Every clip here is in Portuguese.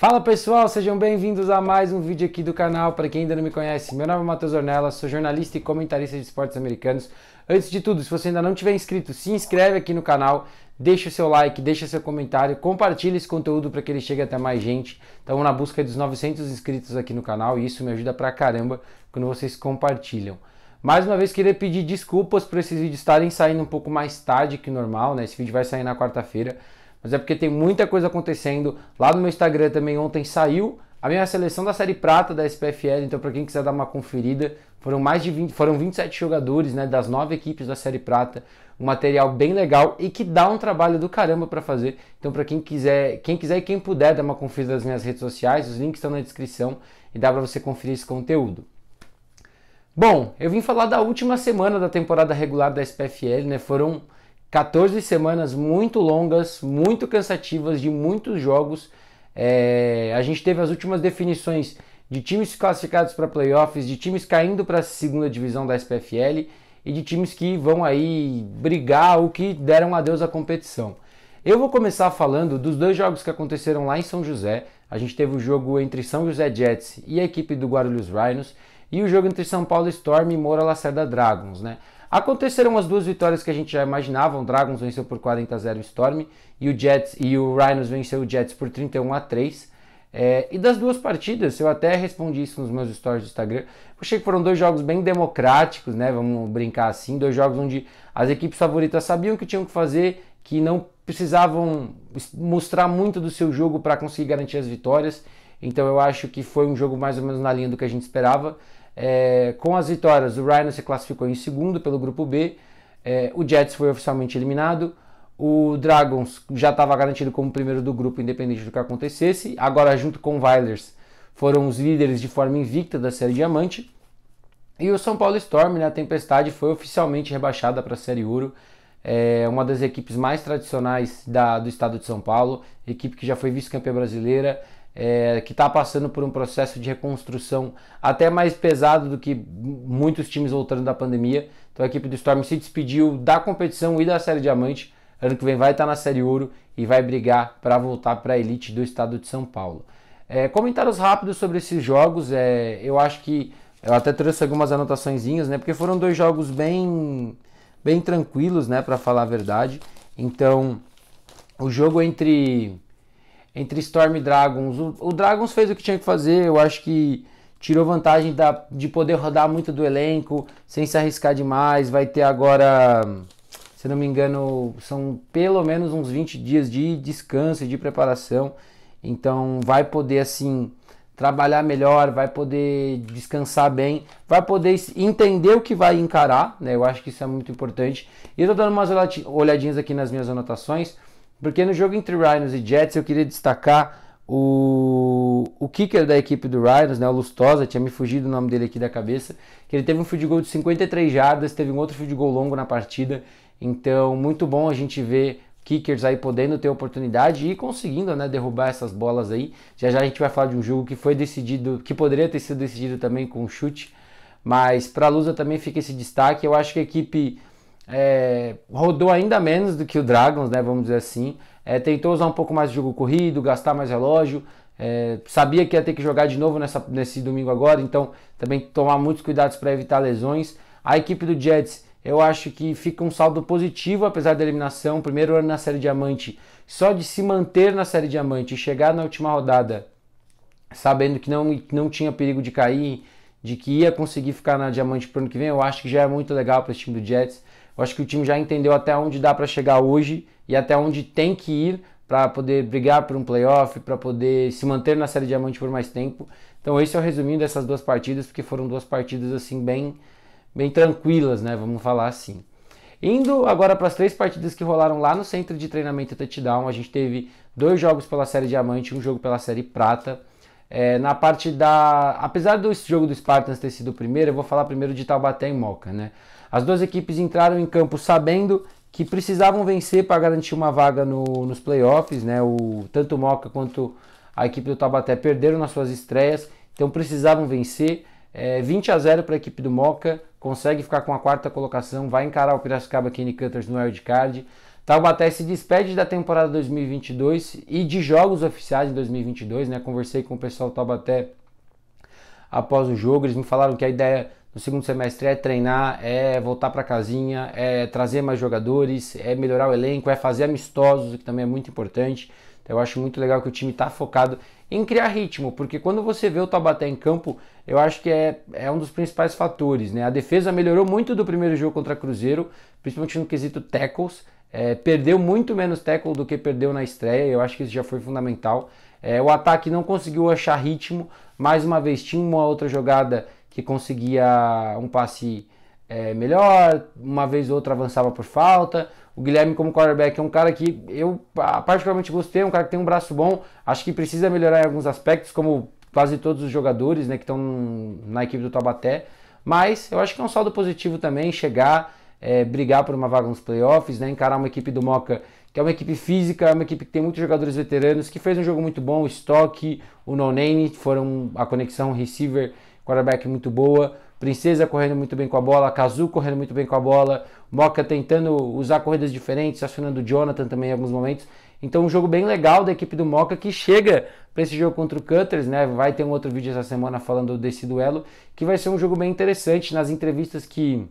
Fala pessoal, sejam bem-vindos a mais um vídeo aqui do canal. Para quem ainda não me conhece, meu nome é Matheus Ornella, sou jornalista e comentarista de esportes americanos. Antes de tudo, se você ainda não tiver inscrito, se inscreve aqui no canal, deixa o seu like, deixa seu comentário, compartilha esse conteúdo para que ele chegue até mais gente. Estamos então, na busca dos 900 inscritos aqui no canal e isso me ajuda pra caramba quando vocês compartilham. Mais uma vez, queria pedir desculpas por esses vídeos estarem saindo um pouco mais tarde que normal, né? Esse vídeo vai sair na quarta-feira mas é porque tem muita coisa acontecendo. Lá no meu Instagram também ontem saiu a minha seleção da série prata da SPFL, então para quem quiser dar uma conferida, foram mais de 20, foram 27 jogadores, né, das nove equipes da série prata, um material bem legal e que dá um trabalho do caramba para fazer. Então para quem quiser, quem quiser e quem puder dar uma conferida nas minhas redes sociais, os links estão na descrição e dá para você conferir esse conteúdo. Bom, eu vim falar da última semana da temporada regular da SPFL, né? Foram 14 semanas muito longas, muito cansativas, de muitos jogos. É, a gente teve as últimas definições de times classificados para playoffs, de times caindo para a segunda divisão da SPFL e de times que vão aí brigar ou que deram adeus à competição. Eu vou começar falando dos dois jogos que aconteceram lá em São José. A gente teve o jogo entre São José Jets e a equipe do Guarulhos Rhinos e o jogo entre São Paulo Storm e Moura Lacerda Dragons, né? Aconteceram as duas vitórias que a gente já imaginava. O Dragons venceu por 40 a 0 o Storm e o Jets e o Rhinos venceu o Jets por 31 a 3. É, e das duas partidas, eu até respondi isso nos meus stories do Instagram. Achei que foram dois jogos bem democráticos, né? Vamos brincar assim, dois jogos onde as equipes favoritas sabiam o que tinham que fazer, que não precisavam mostrar muito do seu jogo para conseguir garantir as vitórias. Então eu acho que foi um jogo mais ou menos na linha do que a gente esperava. É, com as vitórias, o Ryan se classificou em segundo pelo grupo B, é, o Jets foi oficialmente eliminado, o Dragons já estava garantido como primeiro do grupo, independente do que acontecesse. Agora, junto com o Wilders, foram os líderes de forma invicta da Série Diamante. E o São Paulo Storm, né, a Tempestade, foi oficialmente rebaixada para a Série Ouro. É uma das equipes mais tradicionais da, do estado de São Paulo, equipe que já foi vice-campeã brasileira, é, que está passando por um processo de reconstrução até mais pesado do que muitos times voltando da pandemia. Então a equipe do Storm se despediu da competição e da Série Diamante. Ano que vem vai estar tá na Série Ouro e vai brigar para voltar para a elite do estado de São Paulo. É, comentários rápidos sobre esses jogos. É, eu acho que eu até trouxe algumas anotações, né? Porque foram dois jogos bem, bem tranquilos, né? Para falar a verdade. Então, o jogo entre entre Storm e Dragons. O, o Dragons fez o que tinha que fazer, eu acho que tirou vantagem da, de poder rodar muito do elenco, sem se arriscar demais. Vai ter agora, se não me engano, são pelo menos uns 20 dias de descanso e de preparação. Então vai poder assim trabalhar melhor, vai poder descansar bem, vai poder entender o que vai encarar, né? Eu acho que isso é muito importante. E eu tô dando umas olhadinhas aqui nas minhas anotações. Porque no jogo entre Rhinos e Jets eu queria destacar o, o kicker da equipe do Rhinos, né, o Lustosa, tinha me fugido o nome dele aqui da cabeça, que ele teve um field goal de 53 jardas, teve um outro field goal longo na partida, então muito bom a gente ver kickers aí podendo ter oportunidade e conseguindo né, derrubar essas bolas aí, já já a gente vai falar de um jogo que foi decidido, que poderia ter sido decidido também com um chute, mas para a Lusa também fica esse destaque, eu acho que a equipe é, rodou ainda menos do que o Dragons, né, vamos dizer assim. É, tentou usar um pouco mais de jogo corrido, gastar mais relógio. É, sabia que ia ter que jogar de novo nessa, nesse domingo agora, então também tomar muitos cuidados para evitar lesões. A equipe do Jets, eu acho que fica um saldo positivo, apesar da eliminação. Primeiro ano na Série Diamante, só de se manter na Série Diamante e chegar na última rodada, sabendo que não, não tinha perigo de cair, de que ia conseguir ficar na Diamante para o ano que vem, eu acho que já é muito legal para esse time do Jets. Eu acho que o time já entendeu até onde dá para chegar hoje e até onde tem que ir para poder brigar por um playoff, para poder se manter na série diamante por mais tempo. Então esse é o resumindo dessas duas partidas, porque foram duas partidas assim bem bem tranquilas, né? Vamos falar assim. Indo agora para as três partidas que rolaram lá no centro de treinamento Touchdown, a gente teve dois jogos pela série diamante, um jogo pela série prata. É, na parte da. Apesar do jogo do Spartans ter sido o primeiro, eu vou falar primeiro de Taubaté e Moca, né? As duas equipes entraram em campo sabendo que precisavam vencer para garantir uma vaga no, nos playoffs, né? O, tanto o Moca quanto a equipe do Tabaté perderam nas suas estreias, então precisavam vencer. É, 20 a 0 para a equipe do Moca, consegue ficar com a quarta colocação, vai encarar o Piracicaba Kenny Cutters no card. Taubaté se despede da temporada 2022 e de jogos oficiais em 2022, né? Conversei com o pessoal do Taubaté após o jogo, eles me falaram que a ideia no segundo semestre é treinar, é voltar para casinha, é trazer mais jogadores, é melhorar o elenco, é fazer amistosos, que também é muito importante. Então, eu acho muito legal que o time está focado em criar ritmo, porque quando você vê o Tabaté em campo, eu acho que é, é um dos principais fatores. Né? A defesa melhorou muito do primeiro jogo contra Cruzeiro, principalmente no quesito tackles. É, perdeu muito menos tackle do que perdeu na estreia, eu acho que isso já foi fundamental. É, o ataque não conseguiu achar ritmo, mais uma vez tinha uma outra jogada que conseguia um passe é, melhor, uma vez ou outra avançava por falta. O Guilherme, como quarterback, é um cara que eu particularmente gostei, é um cara que tem um braço bom, acho que precisa melhorar em alguns aspectos, como quase todos os jogadores né, que estão na equipe do Tabaté. Mas eu acho que é um saldo positivo também chegar, é, brigar por uma vaga nos playoffs, né, encarar uma equipe do Moca que é uma equipe física, é uma equipe que tem muitos jogadores veteranos, que fez um jogo muito bom, o Stock, o No Name foram a conexão receiver quarterback muito boa, Princesa correndo muito bem com a bola, Kazu correndo muito bem com a bola, Moca tentando usar corridas diferentes, acionando o Jonathan também em alguns momentos. Então um jogo bem legal da equipe do Moca que chega para esse jogo contra o Cutters, né? Vai ter um outro vídeo essa semana falando desse duelo, que vai ser um jogo bem interessante nas entrevistas que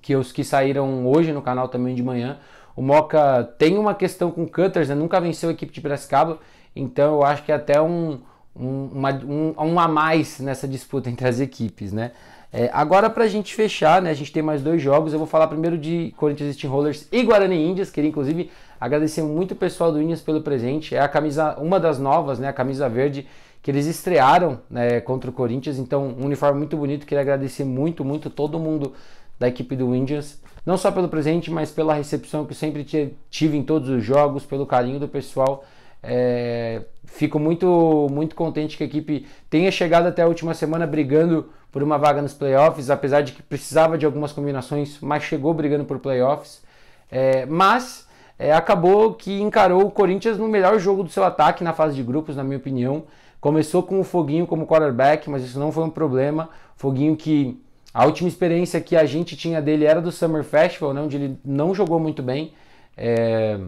que os que saíram hoje no canal também de manhã. O Moca tem uma questão com Cutters, né? Nunca venceu a equipe de Piracicaba, então eu acho que é até um um, uma, um, um a mais nessa disputa entre as equipes, né? É, agora para a gente fechar, né, a gente tem mais dois jogos. Eu vou falar primeiro de Corinthians Steamrollers e Guarani Índias. Queria inclusive agradecer muito o pessoal do Índias pelo presente. É a camisa, uma das novas, né, a camisa verde que eles estrearam né, contra o Corinthians. Então, um uniforme muito bonito. Queria agradecer muito, muito todo mundo da equipe do Índias, não só pelo presente, mas pela recepção que eu sempre tive em todos os jogos, pelo carinho do pessoal. É, fico muito, muito contente que a equipe tenha chegado até a última semana brigando por uma vaga nos playoffs, apesar de que precisava de algumas combinações, mas chegou brigando por playoffs. É, mas é, acabou que encarou o Corinthians no melhor jogo do seu ataque na fase de grupos, na minha opinião. Começou com o Foguinho como quarterback, mas isso não foi um problema. Foguinho que a última experiência que a gente tinha dele era do Summer Festival, né, onde ele não jogou muito bem. É,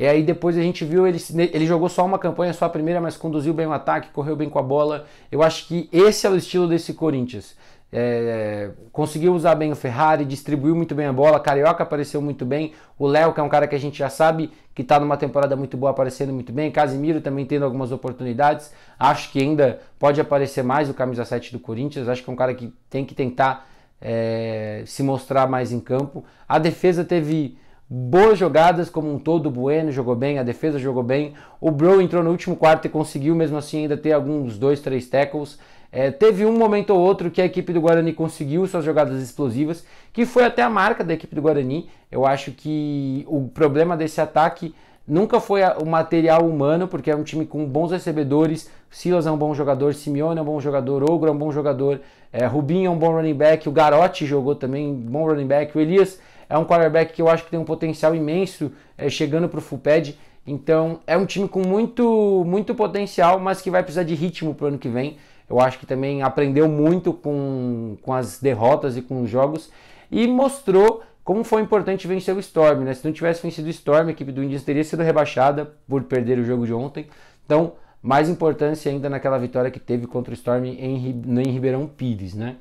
e aí depois a gente viu, ele, ele jogou só uma campanha, só a primeira, mas conduziu bem o ataque, correu bem com a bola. Eu acho que esse é o estilo desse Corinthians. É, conseguiu usar bem o Ferrari, distribuiu muito bem a bola, Carioca apareceu muito bem, o Léo, que é um cara que a gente já sabe que está numa temporada muito boa, aparecendo muito bem, Casimiro também tendo algumas oportunidades, acho que ainda pode aparecer mais o camisa 7 do Corinthians, acho que é um cara que tem que tentar é, se mostrar mais em campo. A defesa teve Boas jogadas como um todo, o Bueno jogou bem, a defesa jogou bem. O Bro entrou no último quarto e conseguiu mesmo assim ainda ter alguns dois, três tackles. É, teve um momento ou outro que a equipe do Guarani conseguiu suas jogadas explosivas, que foi até a marca da equipe do Guarani. Eu acho que o problema desse ataque nunca foi o material humano, porque é um time com bons recebedores. Silas é um bom jogador, Simeone é um bom jogador, Ogro é um bom jogador, é, Rubinho é um bom running back, o Garotti jogou também, bom running back, o Elias é um quarterback que eu acho que tem um potencial imenso é, chegando para o full pad. Então é um time com muito, muito potencial, mas que vai precisar de ritmo para o ano que vem. Eu acho que também aprendeu muito com, com as derrotas e com os jogos e mostrou como foi importante vencer o Storm. Né? Se não tivesse vencido o Storm, a equipe do Indians teria sido rebaixada por perder o jogo de ontem. Então, mais importância ainda naquela vitória que teve contra o Storm em, em Ribeirão Pires. Né?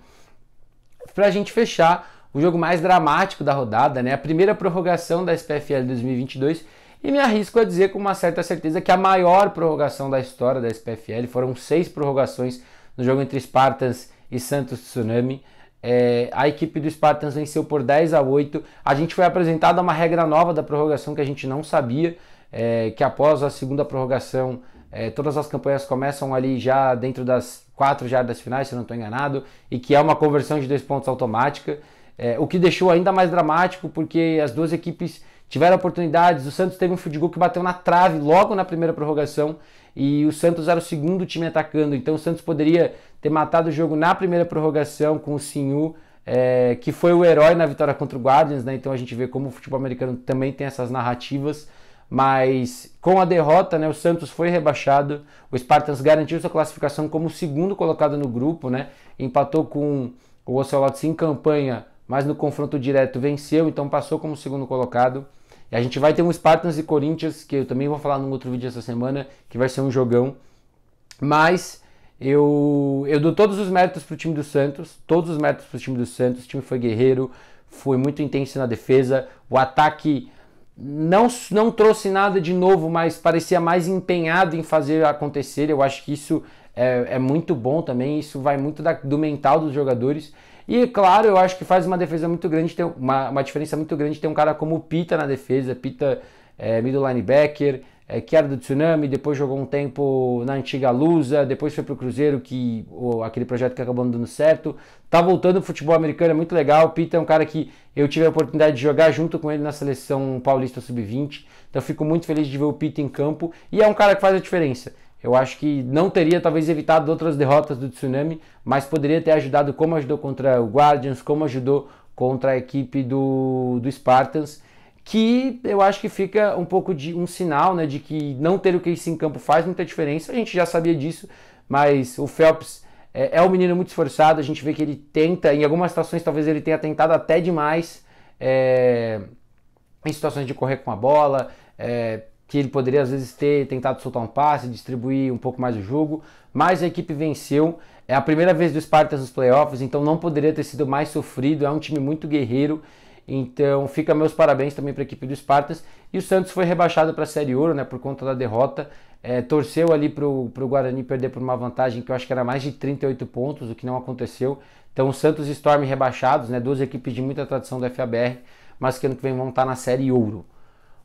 Para a gente fechar, o jogo mais dramático da rodada, né? A primeira prorrogação da SPFL 2022 e me arrisco a dizer com uma certa certeza que a maior prorrogação da história da SPFL foram seis prorrogações no jogo entre Spartans e Santos Tsunami. É, a equipe do Spartans venceu por 10 a 8. A gente foi apresentado a uma regra nova da prorrogação que a gente não sabia, é, que após a segunda prorrogação é, todas as campanhas começam ali já dentro das quatro jardas finais, se não estou enganado, e que é uma conversão de dois pontos automática. É, o que deixou ainda mais dramático, porque as duas equipes tiveram oportunidades. O Santos teve um futebol que bateu na trave logo na primeira prorrogação e o Santos era o segundo time atacando. Então o Santos poderia ter matado o jogo na primeira prorrogação com o Sinhu, é, que foi o herói na vitória contra o Guardians. Né? Então a gente vê como o futebol americano também tem essas narrativas. Mas com a derrota, né, o Santos foi rebaixado. O Spartans garantiu sua classificação como segundo colocado no grupo, né? empatou com o Ocelotti em campanha mas no confronto direto venceu, então passou como segundo colocado. E a gente vai ter um Spartans e Corinthians, que eu também vou falar num outro vídeo essa semana, que vai ser um jogão. Mas eu, eu dou todos os méritos pro time do Santos, todos os méritos pro time do Santos. O time foi guerreiro, foi muito intenso na defesa, o ataque não, não trouxe nada de novo, mas parecia mais empenhado em fazer acontecer. Eu acho que isso é, é muito bom também. Isso vai muito da, do mental dos jogadores. E claro, eu acho que faz uma defesa muito grande, tem uma, uma diferença muito grande ter um cara como o Pita na defesa, Pita é, middle linebacker, é, que era do Tsunami, depois jogou um tempo na antiga Lusa, depois foi pro Cruzeiro, que ou, aquele projeto que acabou não dando certo. Tá voltando o futebol americano, é muito legal. O Pita é um cara que eu tive a oportunidade de jogar junto com ele na seleção paulista sub-20, então fico muito feliz de ver o Pita em campo e é um cara que faz a diferença. Eu acho que não teria talvez evitado outras derrotas do Tsunami, mas poderia ter ajudado como ajudou contra o Guardians, como ajudou contra a equipe do, do Spartans, que eu acho que fica um pouco de um sinal né, de que não ter o Casey em campo faz muita diferença. A gente já sabia disso, mas o Phelps é, é um menino muito esforçado, a gente vê que ele tenta, em algumas situações talvez ele tenha tentado até demais, é, em situações de correr com a bola, é, que ele poderia às vezes ter tentado soltar um passe, distribuir um pouco mais o jogo, mas a equipe venceu. É a primeira vez do Spartans nos playoffs, então não poderia ter sido mais sofrido. É um time muito guerreiro, então fica meus parabéns também para a equipe do Spartans. E o Santos foi rebaixado para a Série Ouro, né, por conta da derrota. É, torceu ali para o Guarani perder por uma vantagem que eu acho que era mais de 38 pontos, o que não aconteceu. Então o Santos e Storm rebaixados, né, duas equipes de muita tradição do FABR, mas que ano que vem vão estar na Série Ouro.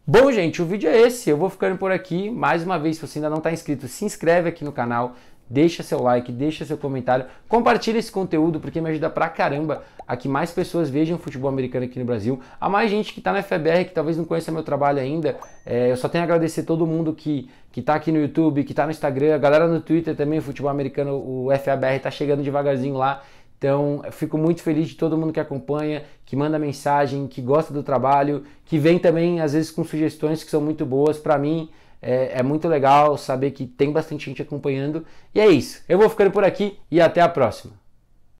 Bom, gente, o vídeo é esse. Eu vou ficando por aqui. Mais uma vez, se você ainda não está inscrito, se inscreve aqui no canal, deixa seu like, deixa seu comentário, compartilha esse conteúdo porque me ajuda pra caramba a que mais pessoas vejam futebol americano aqui no Brasil. A mais gente que está na FBR que talvez não conheça meu trabalho ainda. É, eu só tenho a agradecer todo mundo que que está aqui no YouTube, que está no Instagram, a galera no Twitter também, o futebol americano, o FABR está chegando devagarzinho lá. Então, fico muito feliz de todo mundo que acompanha, que manda mensagem, que gosta do trabalho, que vem também às vezes com sugestões que são muito boas para mim. É, é muito legal saber que tem bastante gente acompanhando. E é isso. Eu vou ficando por aqui e até a próxima.